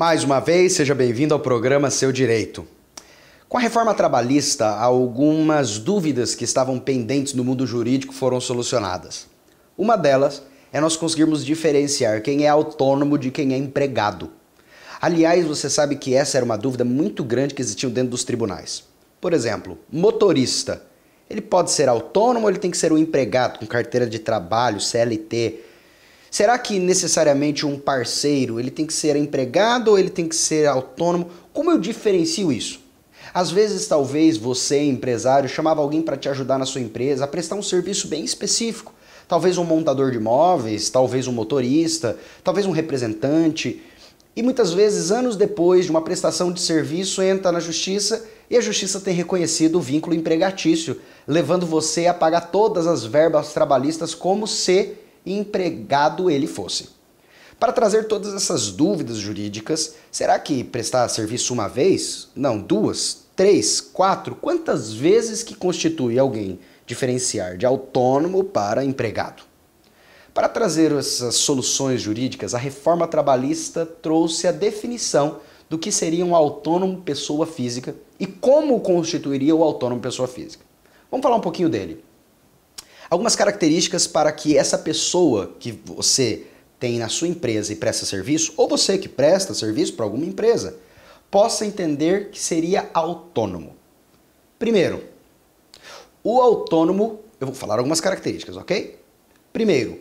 Mais uma vez, seja bem-vindo ao programa Seu Direito. Com a reforma trabalhista, algumas dúvidas que estavam pendentes no mundo jurídico foram solucionadas. Uma delas é nós conseguirmos diferenciar quem é autônomo de quem é empregado. Aliás, você sabe que essa era uma dúvida muito grande que existiam dentro dos tribunais. Por exemplo, motorista. Ele pode ser autônomo ou ele tem que ser um empregado com carteira de trabalho, CLT? Será que necessariamente um parceiro ele tem que ser empregado ou ele tem que ser autônomo? Como eu diferencio isso? Às vezes, talvez você, empresário, chamava alguém para te ajudar na sua empresa a prestar um serviço bem específico. Talvez um montador de imóveis, talvez um motorista, talvez um representante. E muitas vezes, anos depois de uma prestação de serviço, entra na justiça e a justiça tem reconhecido o vínculo empregatício, levando você a pagar todas as verbas trabalhistas como se empregado ele fosse. Para trazer todas essas dúvidas jurídicas, será que prestar serviço uma vez? Não, duas, três, quatro? Quantas vezes que constitui alguém diferenciar de autônomo para empregado? Para trazer essas soluções jurídicas, a reforma trabalhista trouxe a definição do que seria um autônomo pessoa física e como constituiria o autônomo pessoa física. Vamos falar um pouquinho dele algumas características para que essa pessoa que você tem na sua empresa e presta serviço, ou você que presta serviço para alguma empresa, possa entender que seria autônomo. Primeiro, o autônomo, eu vou falar algumas características, ok? Primeiro,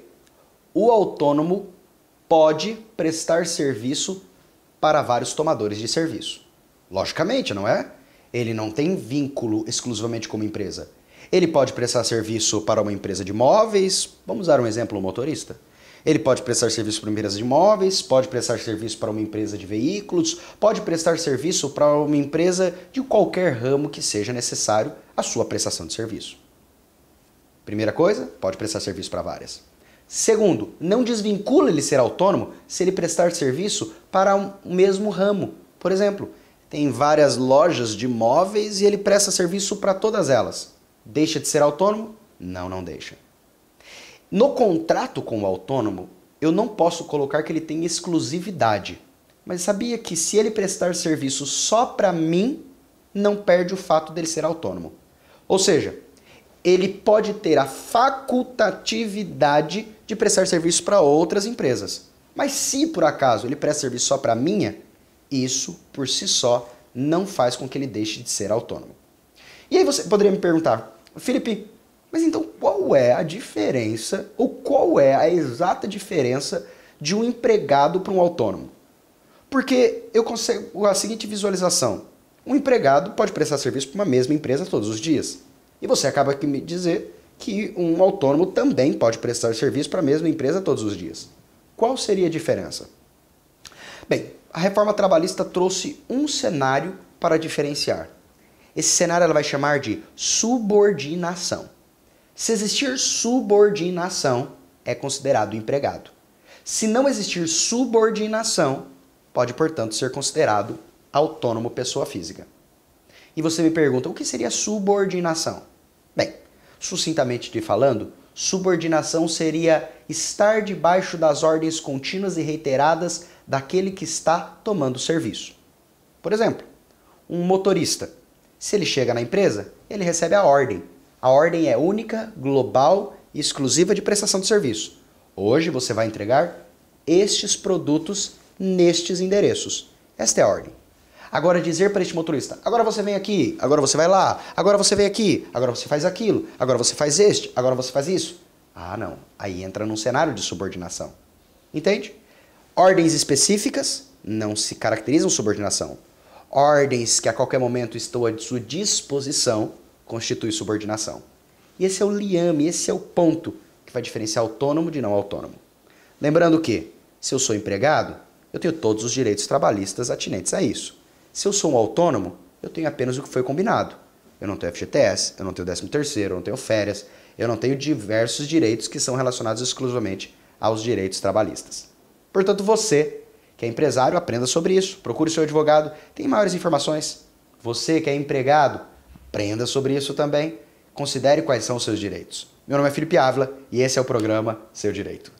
o autônomo pode prestar serviço para vários tomadores de serviço. Logicamente, não é? Ele não tem vínculo exclusivamente com uma empresa. Ele pode prestar serviço para uma empresa de móveis. vamos dar um exemplo, um motorista. Ele pode prestar serviço para uma empresa de imóveis, pode prestar serviço para uma empresa de veículos, pode prestar serviço para uma empresa de qualquer ramo que seja necessário a sua prestação de serviço. Primeira coisa, pode prestar serviço para várias. Segundo, não desvincula ele ser autônomo se ele prestar serviço para o um mesmo ramo. Por exemplo, tem várias lojas de móveis e ele presta serviço para todas elas. Deixa de ser autônomo? Não, não deixa. No contrato com o autônomo, eu não posso colocar que ele tem exclusividade. Mas sabia que se ele prestar serviço só para mim, não perde o fato dele ser autônomo. Ou seja, ele pode ter a facultatividade de prestar serviço para outras empresas. Mas se por acaso ele presta serviço só para minha, isso por si só não faz com que ele deixe de ser autônomo. E aí você poderia me perguntar, Felipe, mas então qual é a diferença ou qual é a exata diferença de um empregado para um autônomo? Porque eu consigo a seguinte visualização: um empregado pode prestar serviço para uma mesma empresa todos os dias. E você acaba que me dizer que um autônomo também pode prestar serviço para a mesma empresa todos os dias. Qual seria a diferença? Bem, a reforma trabalhista trouxe um cenário para diferenciar esse cenário ela vai chamar de subordinação. Se existir subordinação, é considerado empregado. Se não existir subordinação, pode, portanto, ser considerado autônomo pessoa física. E você me pergunta, o que seria subordinação? Bem, sucintamente te falando, subordinação seria estar debaixo das ordens contínuas e reiteradas daquele que está tomando serviço. Por exemplo, um motorista se ele chega na empresa, ele recebe a ordem. A ordem é única, global e exclusiva de prestação de serviço. Hoje você vai entregar estes produtos nestes endereços. Esta é a ordem. Agora dizer para este motorista: agora você vem aqui, agora você vai lá, agora você vem aqui, agora você faz aquilo, agora você faz este, agora você faz isso. Ah, não. Aí entra num cenário de subordinação. Entende? Ordens específicas não se caracterizam subordinação ordens que a qualquer momento estão à sua disposição, constitui subordinação. E esse é o liame, esse é o ponto que vai diferenciar autônomo de não autônomo. Lembrando que, se eu sou empregado, eu tenho todos os direitos trabalhistas atinentes a isso. Se eu sou um autônomo, eu tenho apenas o que foi combinado. Eu não tenho FGTS, eu não tenho 13 terceiro, eu não tenho férias, eu não tenho diversos direitos que são relacionados exclusivamente aos direitos trabalhistas. Portanto, você que é empresário, aprenda sobre isso. Procure seu advogado, tem maiores informações. Você que é empregado, aprenda sobre isso também. Considere quais são os seus direitos. Meu nome é Felipe Ávila e esse é o programa Seu Direito.